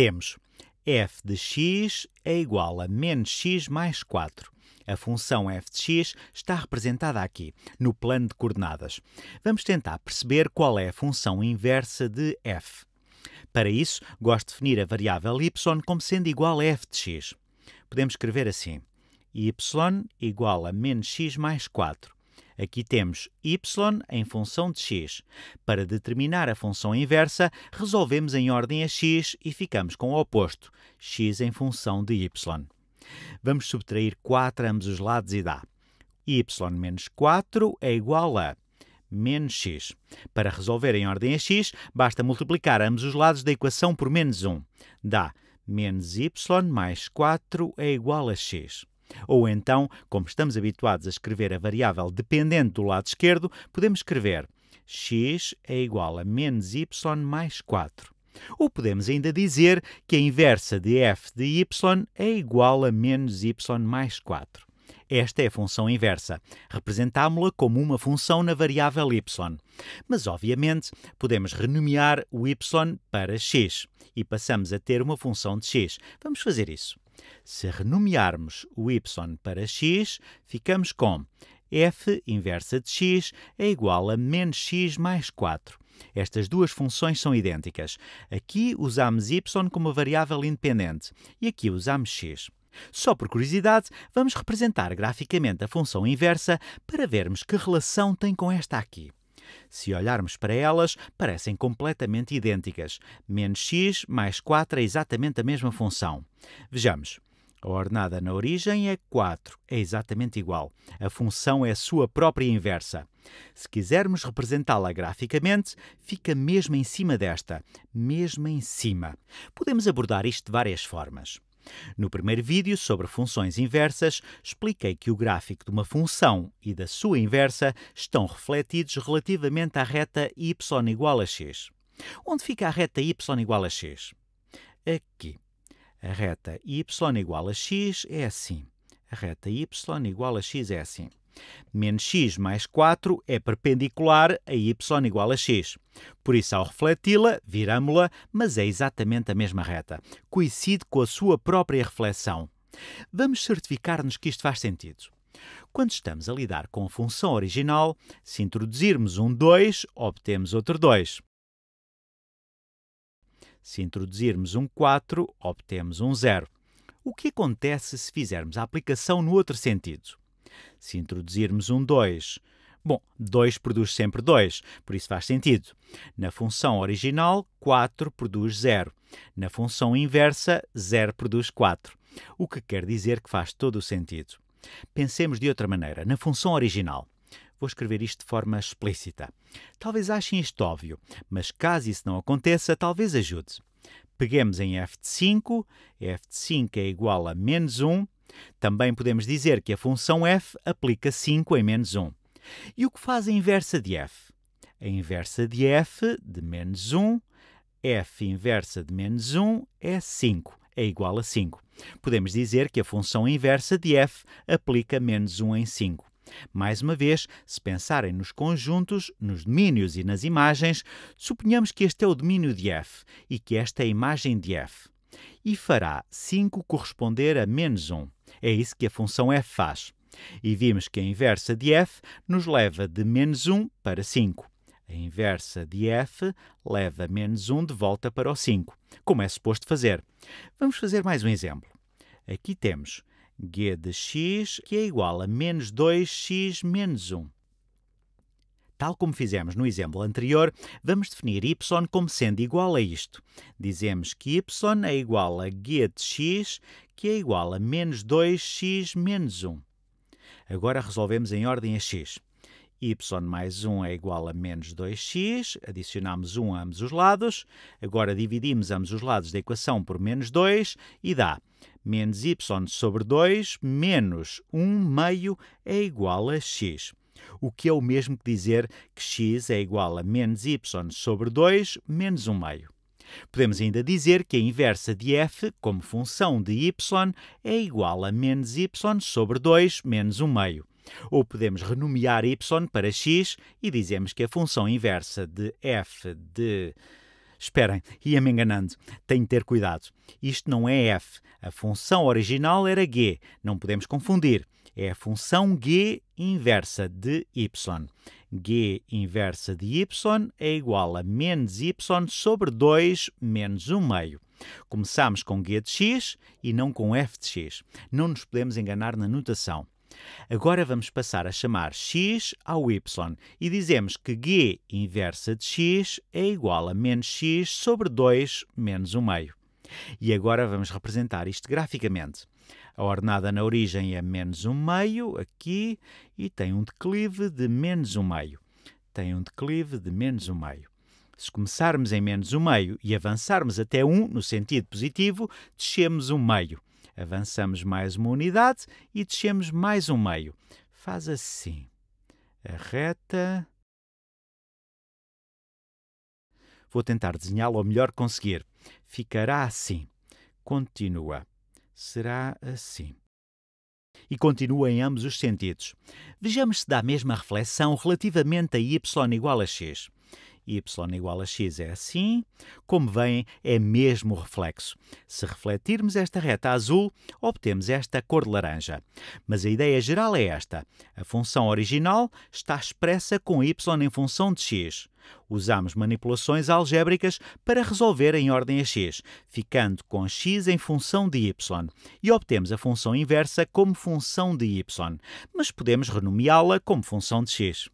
Temos f de x é igual a menos x mais 4. A função f de x está representada aqui, no plano de coordenadas. Vamos tentar perceber qual é a função inversa de f. Para isso, gosto de definir a variável y como sendo igual a f de x. Podemos escrever assim, y igual a menos x mais 4. Aqui temos y em função de x. Para determinar a função inversa, resolvemos em ordem a x e ficamos com o oposto, x em função de y. Vamos subtrair 4 a ambos os lados e dá y menos 4 é igual a menos x. Para resolver em ordem a x, basta multiplicar ambos os lados da equação por menos 1. Dá menos y mais 4 é igual a x. Ou então, como estamos habituados a escrever a variável dependente do lado esquerdo, podemos escrever x é igual a menos y mais 4. Ou podemos ainda dizer que a inversa de f de y é igual a menos y mais 4. Esta é a função inversa. Representámo-la como uma função na variável y. Mas, obviamente, podemos renomear o y para x e passamos a ter uma função de x. Vamos fazer isso. Se renomearmos o y para x, ficamos com f inversa de x é igual a menos x mais 4. Estas duas funções são idênticas. Aqui usamos y como variável independente e aqui usamos x. Só por curiosidade, vamos representar graficamente a função inversa para vermos que relação tem com esta aqui. Se olharmos para elas, parecem completamente idênticas. Menos x mais 4 é exatamente a mesma função. Vejamos. A ordenada na origem é 4, é exatamente igual. A função é a sua própria inversa. Se quisermos representá-la graficamente, fica mesmo em cima desta, mesmo em cima. Podemos abordar isto de várias formas. No primeiro vídeo sobre funções inversas, expliquei que o gráfico de uma função e da sua inversa estão refletidos relativamente à reta y igual a x. Onde fica a reta y igual a x? Aqui. A reta y igual a x é assim. A reta y igual a x é assim. Menos x mais 4 é perpendicular a y igual a x. Por isso, ao refleti-la, viramo-la, mas é exatamente a mesma reta. Coincide com a sua própria reflexão. Vamos certificar-nos que isto faz sentido. Quando estamos a lidar com a função original, se introduzirmos um 2, obtemos outro 2. Se introduzirmos um 4, obtemos um 0. O que acontece se fizermos a aplicação no outro sentido? Se introduzirmos um 2, bom, 2 produz sempre 2, por isso faz sentido. Na função original, 4 produz 0. Na função inversa, 0 produz 4, o que quer dizer que faz todo o sentido. Pensemos de outra maneira. Na função original, vou escrever isto de forma explícita. Talvez achem isto óbvio, mas caso isso não aconteça, talvez ajude. Peguemos em f de 5, f de 5 é igual a menos 1 também podemos dizer que a função f aplica 5 em menos 1. E o que faz a inversa de f? A inversa de f de menos 1, f inversa de menos 1 é 5, é igual a 5. Podemos dizer que a função inversa de f aplica menos 1 em 5. Mais uma vez, se pensarem nos conjuntos, nos domínios e nas imagens, suponhamos que este é o domínio de f e que esta é a imagem de f. E fará 5 corresponder a menos 1. É isso que a função f faz. E vimos que a inversa de f nos leva de menos 1 para 5. A inversa de f leva menos 1 de volta para o 5, como é suposto fazer. Vamos fazer mais um exemplo. Aqui temos g de x que é igual a menos 2x menos 1. Tal como fizemos no exemplo anterior, vamos definir y como sendo igual a isto. Dizemos que y é igual a g de x, que é igual a menos 2x menos 1. Agora resolvemos em ordem a x. y mais 1 é igual a menos 2x, adicionamos 1 a ambos os lados, agora dividimos ambos os lados da equação por menos 2 e dá menos y sobre 2 menos 1 meio é igual a x o que é o mesmo que dizer que x é igual a menos y sobre 2 menos 1 meio. Podemos ainda dizer que a inversa de f, como função de y, é igual a menos y sobre 2 menos 1 meio. Ou podemos renomear y para x e dizemos que a função inversa de f de... Esperem, ia-me enganando. Tenho de ter cuidado. Isto não é f. A função original era g. Não podemos confundir. É a função g inversa de y. g inversa de y é igual a menos y sobre 2 menos 1 meio. Começamos com g de x e não com f de x. Não nos podemos enganar na notação. Agora vamos passar a chamar x ao y e dizemos que g inversa de x é igual a menos x sobre 2 menos 1 meio. E agora vamos representar isto graficamente. A ordenada na origem é menos um meio aqui e tem um declive de menos um meio. Tem um declive de menos um meio. Se começarmos em menos um meio e avançarmos até um no sentido positivo, descemos um meio. Avançamos mais uma unidade e descemos mais um meio. Faz assim. A reta. Vou tentar desenhá-la o melhor conseguir. Ficará assim. Continua será assim. E continua em ambos os sentidos. Vejamos se dá a mesma reflexão relativamente a y igual a x y igual a x é assim, como veem, é mesmo reflexo. Se refletirmos esta reta azul, obtemos esta cor de laranja. Mas a ideia geral é esta. A função original está expressa com y em função de x. Usamos manipulações algébricas para resolver em ordem a x, ficando com x em função de y, e obtemos a função inversa como função de y, mas podemos renomeá-la como função de x.